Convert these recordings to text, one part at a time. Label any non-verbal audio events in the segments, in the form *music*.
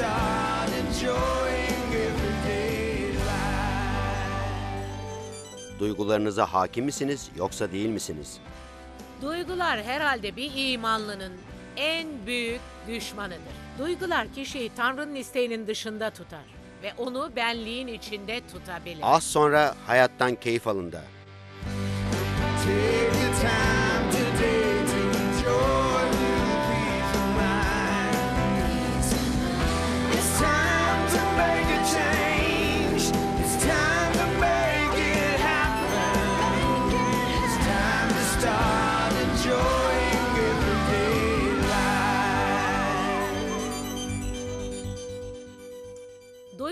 start enjoying Duygularınıza hakim misiniz yoksa değil misiniz? Duygular herhalde bir imanlının en büyük düşmanıdır. Duygular kişiyi Tanrı'nın isteğinin dışında tutar ve onu benliğin içinde tutabilir. Az sonra hayattan keyif alın da. Take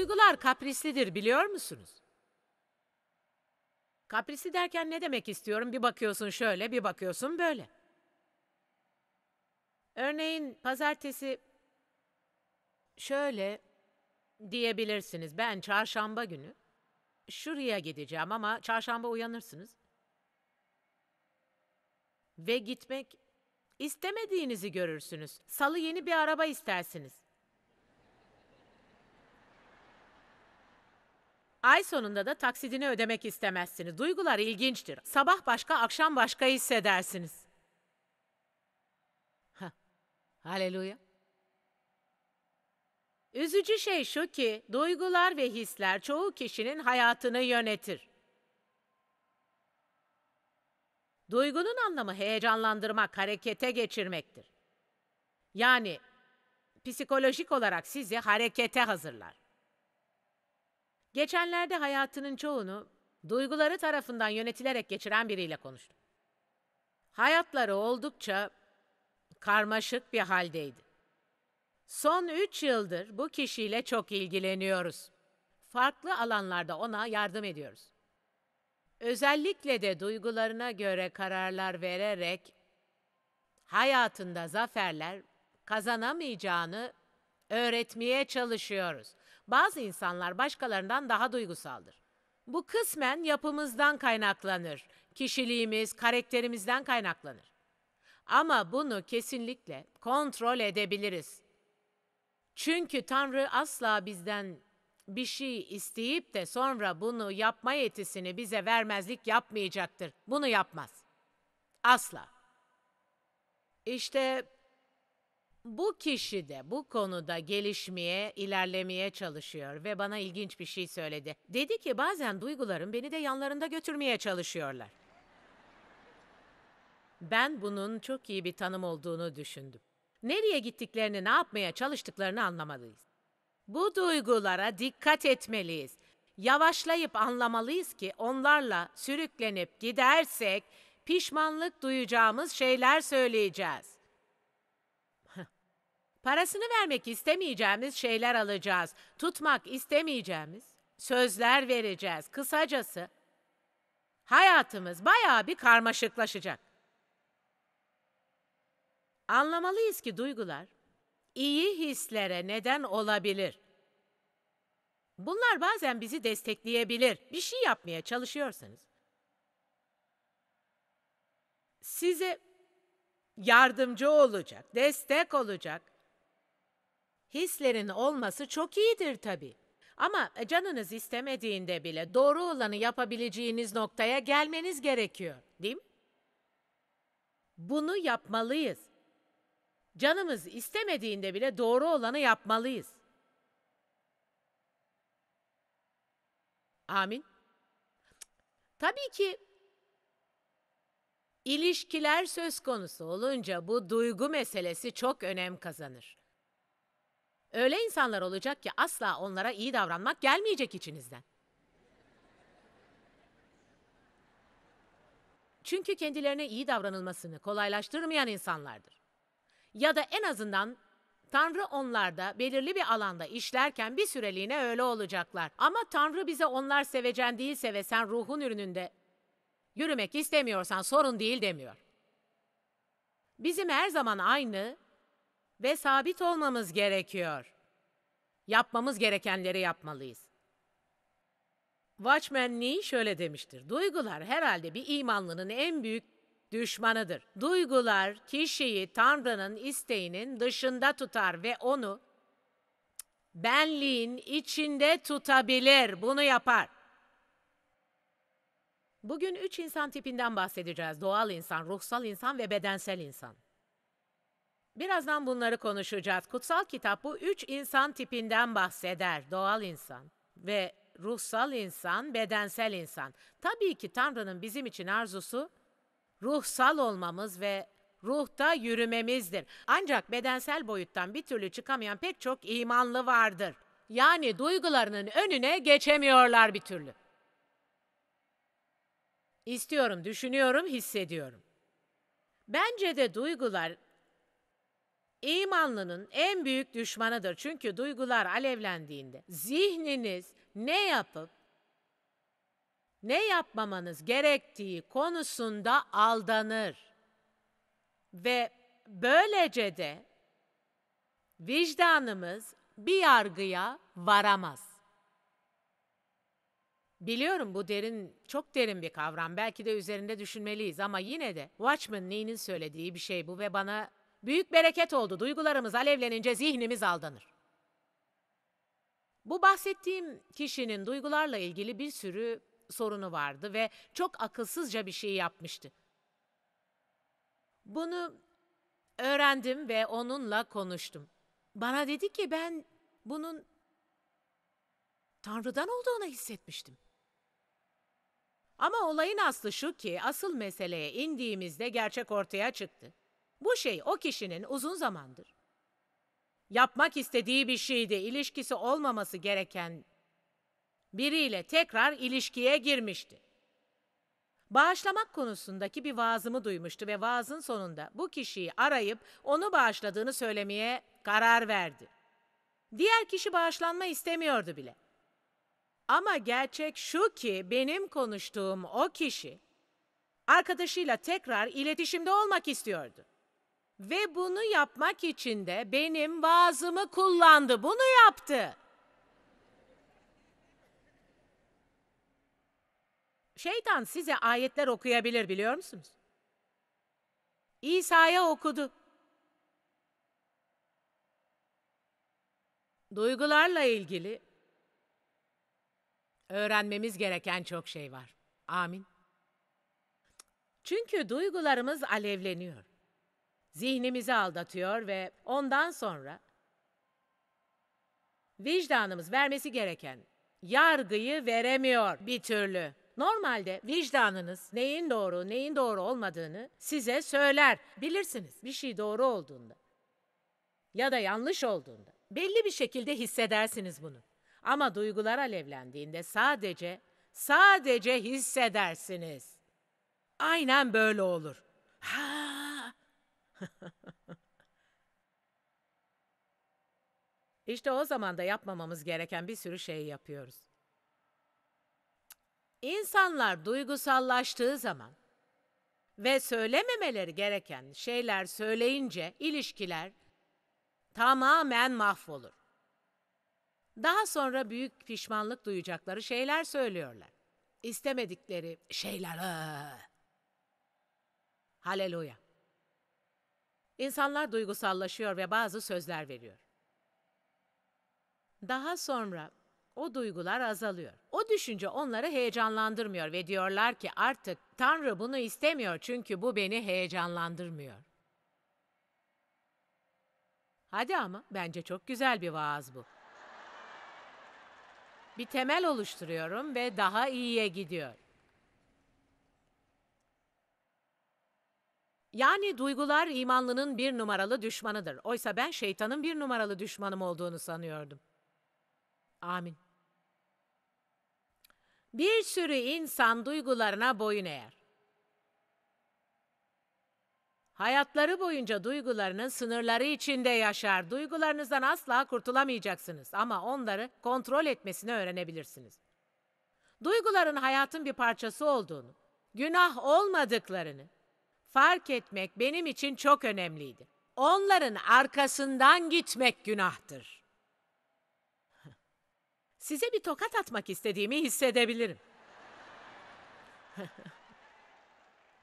Duygular kaprislidir biliyor musunuz? Kaprisli derken ne demek istiyorum? Bir bakıyorsun şöyle, bir bakıyorsun böyle. Örneğin pazartesi şöyle diyebilirsiniz. Ben çarşamba günü şuraya gideceğim ama çarşamba uyanırsınız. Ve gitmek istemediğinizi görürsünüz. Salı yeni bir araba istersiniz. Ay sonunda da taksidini ödemek istemezsiniz. Duygular ilginçtir. Sabah başka, akşam başka hissedersiniz. Ha. Haleluya. Üzücü şey şu ki duygular ve hisler çoğu kişinin hayatını yönetir. Duygunun anlamı heyecanlandırmak, harekete geçirmektir. Yani psikolojik olarak sizi harekete hazırlar. Geçenlerde hayatının çoğunu duyguları tarafından yönetilerek geçiren biriyle konuştum. Hayatları oldukça karmaşık bir haldeydi. Son üç yıldır bu kişiyle çok ilgileniyoruz. Farklı alanlarda ona yardım ediyoruz. Özellikle de duygularına göre kararlar vererek hayatında zaferler kazanamayacağını öğretmeye çalışıyoruz bazı insanlar başkalarından daha duygusaldır. Bu kısmen yapımızdan kaynaklanır. Kişiliğimiz, karakterimizden kaynaklanır. Ama bunu kesinlikle kontrol edebiliriz. Çünkü Tanrı asla bizden bir şey isteyip de sonra bunu yapma yetisini bize vermezlik yapmayacaktır. Bunu yapmaz. Asla. İşte bu kişi de bu konuda gelişmeye, ilerlemeye çalışıyor ve bana ilginç bir şey söyledi. Dedi ki bazen duygularım beni de yanlarında götürmeye çalışıyorlar. Ben bunun çok iyi bir tanım olduğunu düşündüm. Nereye gittiklerini, ne yapmaya çalıştıklarını anlamalıyız. Bu duygulara dikkat etmeliyiz. Yavaşlayıp anlamalıyız ki onlarla sürüklenip gidersek pişmanlık duyacağımız şeyler söyleyeceğiz. Parasını vermek istemeyeceğimiz şeyler alacağız. Tutmak istemeyeceğimiz sözler vereceğiz. Kısacası hayatımız bayağı bir karmaşıklaşacak. Anlamalıyız ki duygular iyi hislere neden olabilir. Bunlar bazen bizi destekleyebilir. Bir şey yapmaya çalışıyorsanız size yardımcı olacak, destek olacak Hislerin olması çok iyidir tabii. Ama e, canınız istemediğinde bile doğru olanı yapabileceğiniz noktaya gelmeniz gerekiyor, değil mi? Bunu yapmalıyız. Canımız istemediğinde bile doğru olanı yapmalıyız. Amin. Tabii ki ilişkiler söz konusu olunca bu duygu meselesi çok önem kazanır. Öyle insanlar olacak ki asla onlara iyi davranmak gelmeyecek içinizden. Çünkü kendilerine iyi davranılmasını kolaylaştırmayan insanlardır. Ya da en azından Tanrı onlarda belirli bir alanda işlerken bir süreliğine öyle olacaklar. Ama Tanrı bize onlar sevecen değilse ve sen ruhun ürününde yürümek istemiyorsan sorun değil demiyor. Bizim her zaman aynı ve sabit olmamız gerekiyor. Yapmamız gerekenleri yapmalıyız. Watchman Nee şöyle demiştir. Duygular herhalde bir imanlının en büyük düşmanıdır. Duygular kişiyi Tanrı'nın isteğinin dışında tutar ve onu benliğin içinde tutabilir. Bunu yapar. Bugün üç insan tipinden bahsedeceğiz. Doğal insan, ruhsal insan ve bedensel insan. Birazdan bunları konuşacağız. Kutsal kitap bu üç insan tipinden bahseder. Doğal insan ve ruhsal insan, bedensel insan. Tabii ki Tanrı'nın bizim için arzusu ruhsal olmamız ve ruhta yürümemizdir. Ancak bedensel boyuttan bir türlü çıkamayan pek çok imanlı vardır. Yani duygularının önüne geçemiyorlar bir türlü. İstiyorum, düşünüyorum, hissediyorum. Bence de duygular İmanlının en büyük düşmanıdır. Çünkü duygular alevlendiğinde zihniniz ne yapıp ne yapmamanız gerektiği konusunda aldanır. Ve böylece de vicdanımız bir yargıya varamaz. Biliyorum bu derin, çok derin bir kavram. Belki de üzerinde düşünmeliyiz ama yine de Watchman Nee'nin söylediği bir şey bu ve bana Büyük bereket oldu. Duygularımız alevlenince zihnimiz aldanır. Bu bahsettiğim kişinin duygularla ilgili bir sürü sorunu vardı ve çok akılsızca bir şey yapmıştı. Bunu öğrendim ve onunla konuştum. Bana dedi ki ben bunun Tanrı'dan olduğunu hissetmiştim. Ama olayın aslı şu ki asıl meseleye indiğimizde gerçek ortaya çıktı. Bu şey o kişinin uzun zamandır yapmak istediği bir şeyde ilişkisi olmaması gereken biriyle tekrar ilişkiye girmişti. Bağışlamak konusundaki bir vaazımı duymuştu ve vaazın sonunda bu kişiyi arayıp onu bağışladığını söylemeye karar verdi. Diğer kişi bağışlanma istemiyordu bile. Ama gerçek şu ki benim konuştuğum o kişi arkadaşıyla tekrar iletişimde olmak istiyordu. Ve bunu yapmak için de benim vaazımı kullandı. Bunu yaptı. Şeytan size ayetler okuyabilir biliyor musunuz? İsa'ya okudu. Duygularla ilgili öğrenmemiz gereken çok şey var. Amin. Çünkü duygularımız alevleniyor zihnimizi aldatıyor ve ondan sonra vicdanımız vermesi gereken yargıyı veremiyor bir türlü. Normalde vicdanınız neyin doğru, neyin doğru olmadığını size söyler. Bilirsiniz bir şey doğru olduğunda ya da yanlış olduğunda. Belli bir şekilde hissedersiniz bunu. Ama duygular alevlendiğinde sadece, sadece hissedersiniz. Aynen böyle olur. Ha! *laughs* İşte o zaman da yapmamamız gereken bir sürü şey yapıyoruz. İnsanlar duygusallaştığı zaman ve söylememeleri gereken şeyler söyleyince ilişkiler tamamen mahvolur. Daha sonra büyük pişmanlık duyacakları şeyler söylüyorlar. İstemedikleri şeyler. Haleluya. İnsanlar duygusallaşıyor ve bazı sözler veriyor. Daha sonra o duygular azalıyor. O düşünce onları heyecanlandırmıyor ve diyorlar ki artık Tanrı bunu istemiyor çünkü bu beni heyecanlandırmıyor. Hadi ama bence çok güzel bir vaaz bu. Bir temel oluşturuyorum ve daha iyiye gidiyor. Yani duygular imanlının bir numaralı düşmanıdır. Oysa ben şeytanın bir numaralı düşmanım olduğunu sanıyordum. Amin. Bir sürü insan duygularına boyun eğer. Hayatları boyunca duygularının sınırları içinde yaşar. Duygularınızdan asla kurtulamayacaksınız ama onları kontrol etmesini öğrenebilirsiniz. Duyguların hayatın bir parçası olduğunu, günah olmadıklarını, fark etmek benim için çok önemliydi. Onların arkasından gitmek günahtır. Size bir tokat atmak istediğimi hissedebilirim.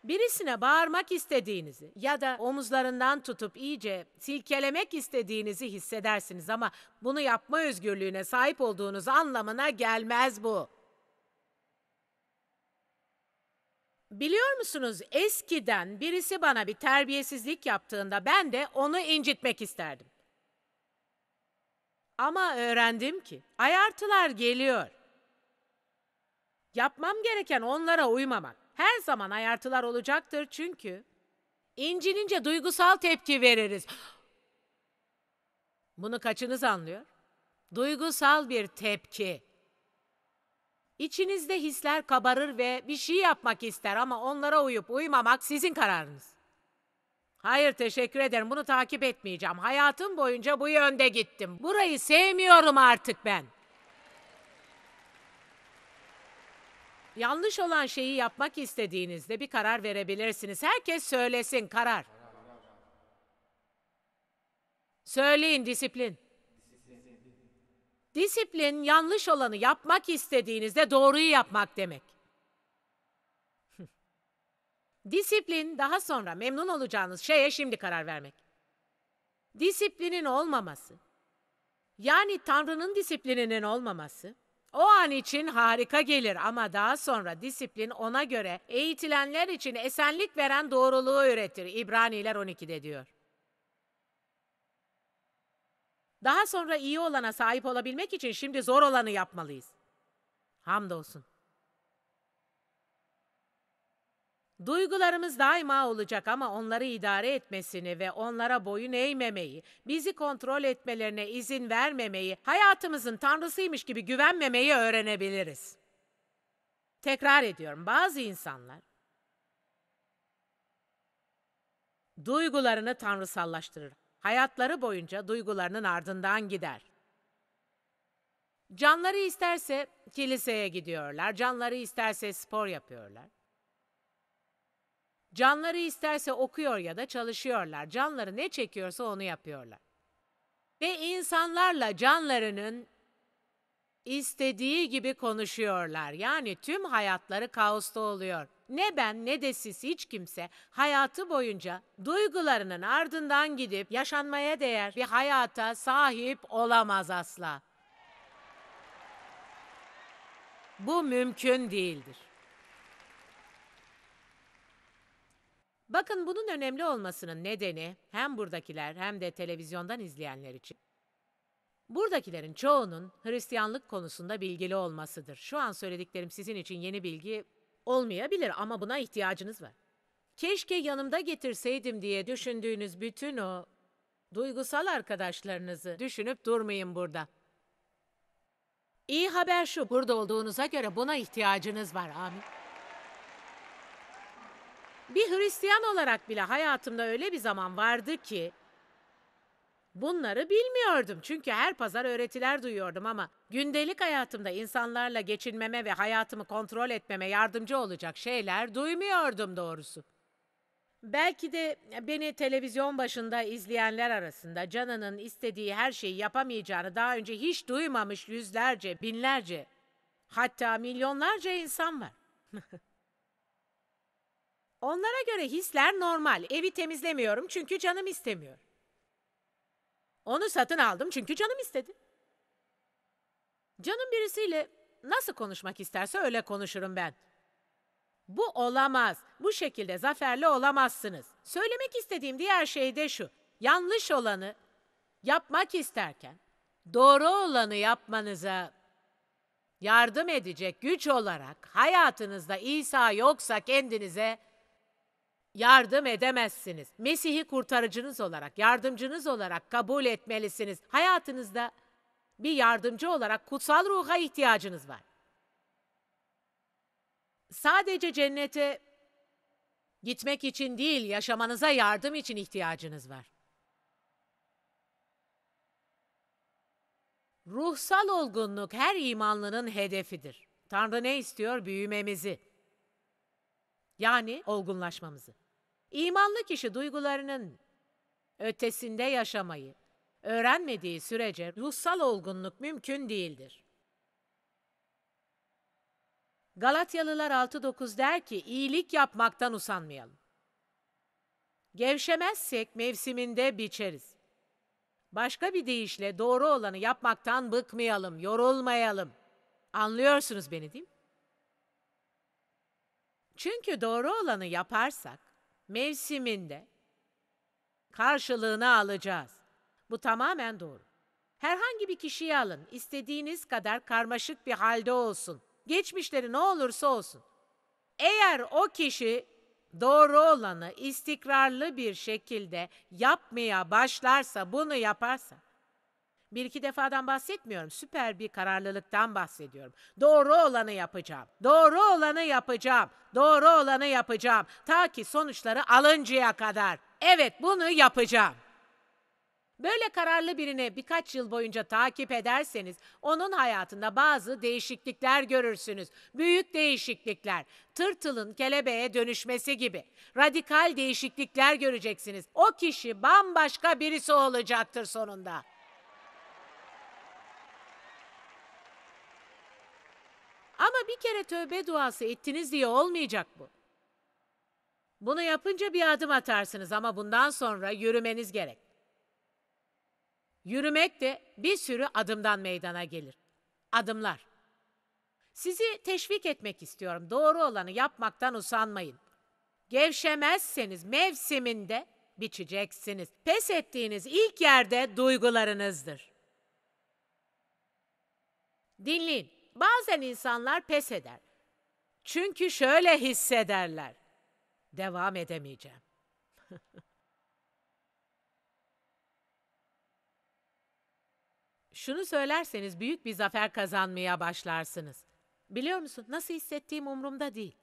Birisine bağırmak istediğinizi ya da omuzlarından tutup iyice silkelemek istediğinizi hissedersiniz ama bunu yapma özgürlüğüne sahip olduğunuz anlamına gelmez bu. Biliyor musunuz eskiden birisi bana bir terbiyesizlik yaptığında ben de onu incitmek isterdim. Ama öğrendim ki ayartılar geliyor. Yapmam gereken onlara uymamak. Her zaman ayartılar olacaktır çünkü incinince duygusal tepki veririz. Bunu kaçınız anlıyor? Duygusal bir tepki. İçinizde hisler kabarır ve bir şey yapmak ister ama onlara uyup uymamak sizin kararınız. Hayır teşekkür ederim bunu takip etmeyeceğim. Hayatım boyunca bu yönde gittim. Burayı sevmiyorum artık ben. Yanlış olan şeyi yapmak istediğinizde bir karar verebilirsiniz. Herkes söylesin karar. Söyleyin disiplin. Disiplin yanlış olanı yapmak istediğinizde doğruyu yapmak demek. *laughs* Disiplin daha sonra memnun olacağınız şeye şimdi karar vermek. Disiplinin olmaması, yani Tanrı'nın disiplininin olmaması, o an için harika gelir ama daha sonra disiplin ona göre eğitilenler için esenlik veren doğruluğu üretir. İbraniler 12'de diyor. Daha sonra iyi olana sahip olabilmek için şimdi zor olanı yapmalıyız. Hamdolsun. Duygularımız daima olacak ama onları idare etmesini ve onlara boyun eğmemeyi, bizi kontrol etmelerine izin vermemeyi, hayatımızın tanrısıymış gibi güvenmemeyi öğrenebiliriz. Tekrar ediyorum, bazı insanlar duygularını tanrısallaştırır hayatları boyunca duygularının ardından gider. Canları isterse kiliseye gidiyorlar, canları isterse spor yapıyorlar. Canları isterse okuyor ya da çalışıyorlar. Canları ne çekiyorsa onu yapıyorlar. Ve insanlarla canlarının istediği gibi konuşuyorlar. Yani tüm hayatları kaosta oluyor. Ne ben ne de siz hiç kimse hayatı boyunca duygularının ardından gidip yaşanmaya değer bir hayata sahip olamaz asla. Bu mümkün değildir. Bakın bunun önemli olmasının nedeni hem buradakiler hem de televizyondan izleyenler için. Buradakilerin çoğunun Hristiyanlık konusunda bilgili olmasıdır. Şu an söylediklerim sizin için yeni bilgi olmayabilir ama buna ihtiyacınız var. Keşke yanımda getirseydim diye düşündüğünüz bütün o duygusal arkadaşlarınızı düşünüp durmayın burada. İyi haber şu, burada olduğunuza göre buna ihtiyacınız var amin. Bir Hristiyan olarak bile hayatımda öyle bir zaman vardı ki Bunları bilmiyordum çünkü her pazar öğretiler duyuyordum ama gündelik hayatımda insanlarla geçinmeme ve hayatımı kontrol etmeme yardımcı olacak şeyler duymuyordum doğrusu. Belki de beni televizyon başında izleyenler arasında canının istediği her şeyi yapamayacağını daha önce hiç duymamış yüzlerce, binlerce, hatta milyonlarca insan var. *laughs* Onlara göre hisler normal. Evi temizlemiyorum çünkü canım istemiyor. Onu satın aldım çünkü canım istedi. Canım birisiyle nasıl konuşmak isterse öyle konuşurum ben. Bu olamaz. Bu şekilde zaferli olamazsınız. Söylemek istediğim diğer şey de şu. Yanlış olanı yapmak isterken doğru olanı yapmanıza yardım edecek güç olarak hayatınızda İsa yoksa kendinize yardım edemezsiniz. Mesih'i kurtarıcınız olarak, yardımcınız olarak kabul etmelisiniz. Hayatınızda bir yardımcı olarak kutsal ruha ihtiyacınız var. Sadece cennete gitmek için değil, yaşamanıza yardım için ihtiyacınız var. Ruhsal olgunluk her imanlının hedefidir. Tanrı ne istiyor? Büyümemizi. Yani olgunlaşmamızı. İmanlı kişi duygularının ötesinde yaşamayı öğrenmediği sürece ruhsal olgunluk mümkün değildir. Galatyalılar 6.9 der ki iyilik yapmaktan usanmayalım. Gevşemezsek mevsiminde biçeriz. Başka bir deyişle doğru olanı yapmaktan bıkmayalım, yorulmayalım. Anlıyorsunuz beni değil mi? Çünkü doğru olanı yaparsak mevsiminde karşılığını alacağız. Bu tamamen doğru. Herhangi bir kişiyi alın, istediğiniz kadar karmaşık bir halde olsun. Geçmişleri ne olursa olsun. Eğer o kişi doğru olanı istikrarlı bir şekilde yapmaya başlarsa, bunu yaparsa bir iki defadan bahsetmiyorum. Süper bir kararlılıktan bahsediyorum. Doğru olanı yapacağım. Doğru olanı yapacağım. Doğru olanı yapacağım. Ta ki sonuçları alıncaya kadar. Evet bunu yapacağım. Böyle kararlı birini birkaç yıl boyunca takip ederseniz onun hayatında bazı değişiklikler görürsünüz. Büyük değişiklikler, tırtılın kelebeğe dönüşmesi gibi. Radikal değişiklikler göreceksiniz. O kişi bambaşka birisi olacaktır sonunda. Ama bir kere tövbe duası ettiniz diye olmayacak bu. Bunu yapınca bir adım atarsınız ama bundan sonra yürümeniz gerek. Yürümek de bir sürü adımdan meydana gelir. Adımlar. Sizi teşvik etmek istiyorum. Doğru olanı yapmaktan usanmayın. Gevşemezseniz mevsiminde biçeceksiniz. Pes ettiğiniz ilk yerde duygularınızdır. Dinleyin bazen insanlar pes eder. Çünkü şöyle hissederler. Devam edemeyeceğim. *laughs* Şunu söylerseniz büyük bir zafer kazanmaya başlarsınız. Biliyor musun nasıl hissettiğim umurumda değil.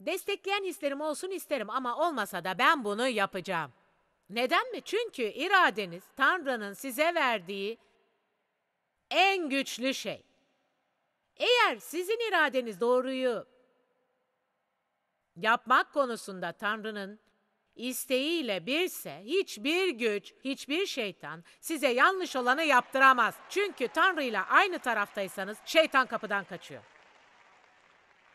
Destekleyen hislerim olsun isterim ama olmasa da ben bunu yapacağım. Neden mi? Çünkü iradeniz Tanrı'nın size verdiği en güçlü şey. Eğer sizin iradeniz doğruyu yapmak konusunda Tanrı'nın isteğiyle birse hiçbir güç, hiçbir şeytan size yanlış olanı yaptıramaz. Çünkü Tanrı ile aynı taraftaysanız şeytan kapıdan kaçıyor.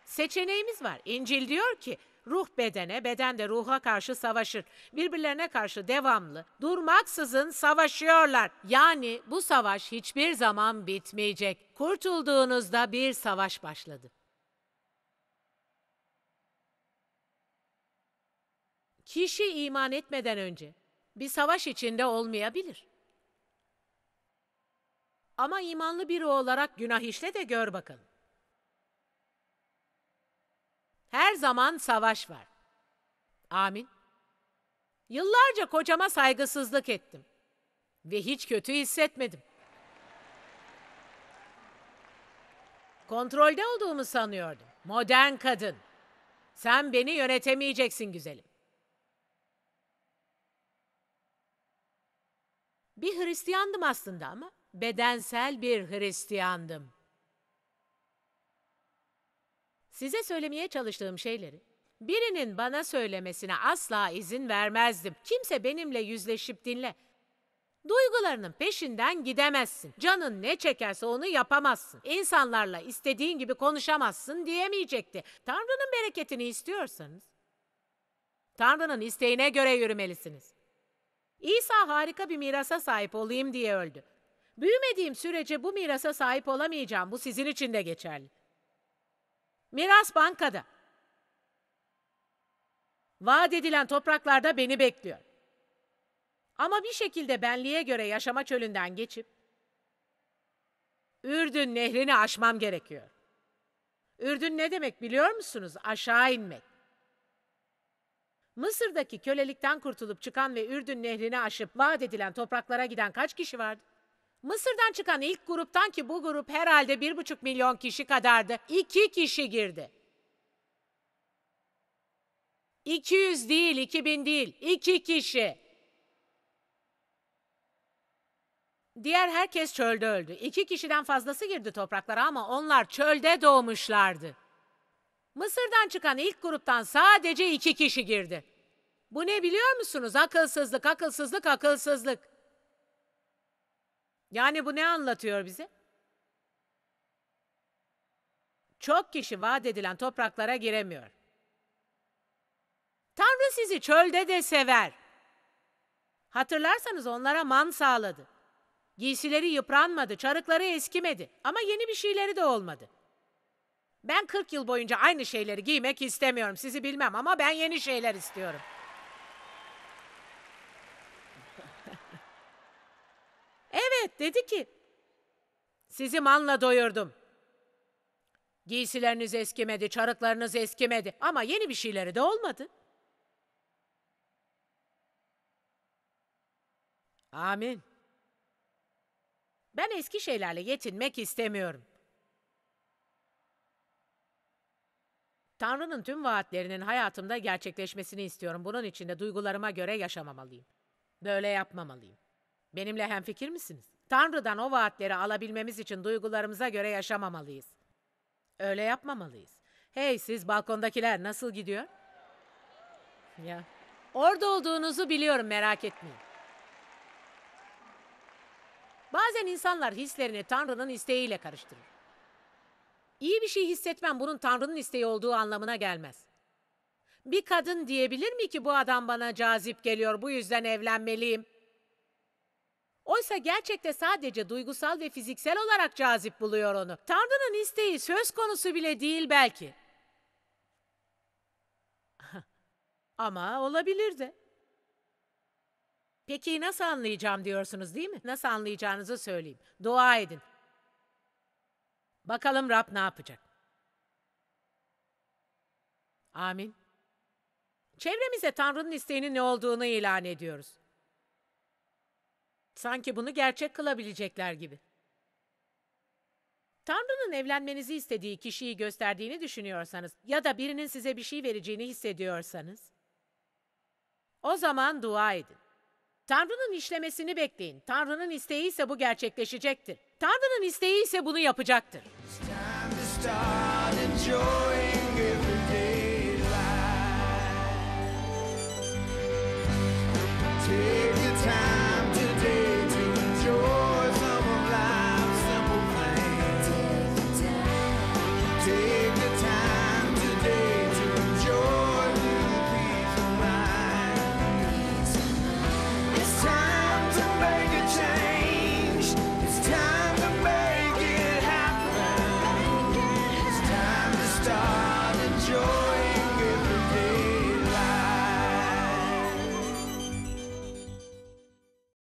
Seçeneğimiz var. İncil diyor ki Ruh bedene, beden de ruha karşı savaşır. Birbirlerine karşı devamlı, durmaksızın savaşıyorlar. Yani bu savaş hiçbir zaman bitmeyecek. Kurtulduğunuzda bir savaş başladı. Kişi iman etmeden önce bir savaş içinde olmayabilir. Ama imanlı biri olarak günah işle de gör bakalım. Her zaman savaş var. Amin. Yıllarca kocama saygısızlık ettim ve hiç kötü hissetmedim. Kontrolde olduğumu sanıyordum. Modern kadın. Sen beni yönetemeyeceksin güzelim. Bir Hristiyandım aslında ama bedensel bir Hristiyandım. Size söylemeye çalıştığım şeyleri birinin bana söylemesine asla izin vermezdim. Kimse benimle yüzleşip dinle. Duygularının peşinden gidemezsin. Canın ne çekerse onu yapamazsın. İnsanlarla istediğin gibi konuşamazsın diyemeyecekti. Tanrı'nın bereketini istiyorsanız Tanrı'nın isteğine göre yürümelisiniz. İsa harika bir mirasa sahip olayım diye öldü. Büyümediğim sürece bu mirasa sahip olamayacağım. Bu sizin için de geçerli. Miras bankada. Vaat edilen topraklarda beni bekliyor. Ama bir şekilde benliğe göre yaşama çölünden geçip Ürdün nehrini aşmam gerekiyor. Ürdün ne demek biliyor musunuz? Aşağı inmek. Mısır'daki kölelikten kurtulup çıkan ve Ürdün nehrini aşıp vaat edilen topraklara giden kaç kişi vardı? Mısır'dan çıkan ilk gruptan ki bu grup herhalde bir buçuk milyon kişi kadardı. 2 kişi girdi. 200 değil, 2000 değil, 2 kişi. Diğer herkes çölde öldü. İki kişiden fazlası girdi topraklara ama onlar çölde doğmuşlardı. Mısır'dan çıkan ilk gruptan sadece iki kişi girdi. Bu ne biliyor musunuz? Akılsızlık, akılsızlık, akılsızlık. Yani bu ne anlatıyor bize? Çok kişi vaat edilen topraklara giremiyor. Tanrı sizi çölde de sever. Hatırlarsanız onlara man sağladı. Giysileri yıpranmadı, çarıkları eskimedi ama yeni bir şeyleri de olmadı. Ben 40 yıl boyunca aynı şeyleri giymek istemiyorum. Sizi bilmem ama ben yeni şeyler istiyorum.'' Evet dedi ki sizi manla doyurdum. Giysileriniz eskimedi, çarıklarınız eskimedi ama yeni bir şeyleri de olmadı. Amin. Ben eski şeylerle yetinmek istemiyorum. Tanrı'nın tüm vaatlerinin hayatımda gerçekleşmesini istiyorum. Bunun için de duygularıma göre yaşamamalıyım. Böyle yapmamalıyım. Benimle hemfikir misiniz? Tanrı'dan o vaatleri alabilmemiz için duygularımıza göre yaşamamalıyız. Öyle yapmamalıyız. Hey siz balkondakiler nasıl gidiyor? Ya. Orada olduğunuzu biliyorum merak etmeyin. Bazen insanlar hislerini Tanrı'nın isteğiyle karıştırır. İyi bir şey hissetmem bunun Tanrı'nın isteği olduğu anlamına gelmez. Bir kadın diyebilir mi ki bu adam bana cazip geliyor bu yüzden evlenmeliyim Oysa gerçekte sadece duygusal ve fiziksel olarak cazip buluyor onu. Tanrı'nın isteği söz konusu bile değil belki. *laughs* Ama olabilir de. Peki nasıl anlayacağım diyorsunuz değil mi? Nasıl anlayacağınızı söyleyeyim. Dua edin. Bakalım Rab ne yapacak? Amin. Çevremize Tanrı'nın isteğinin ne olduğunu ilan ediyoruz. Sanki bunu gerçek kılabilecekler gibi. Tanrı'nın evlenmenizi istediği kişiyi gösterdiğini düşünüyorsanız ya da birinin size bir şey vereceğini hissediyorsanız, o zaman dua edin. Tanrı'nın işlemesini bekleyin. Tanrı'nın isteği ise bu gerçekleşecektir. Tanrı'nın isteği ise bunu yapacaktır. Take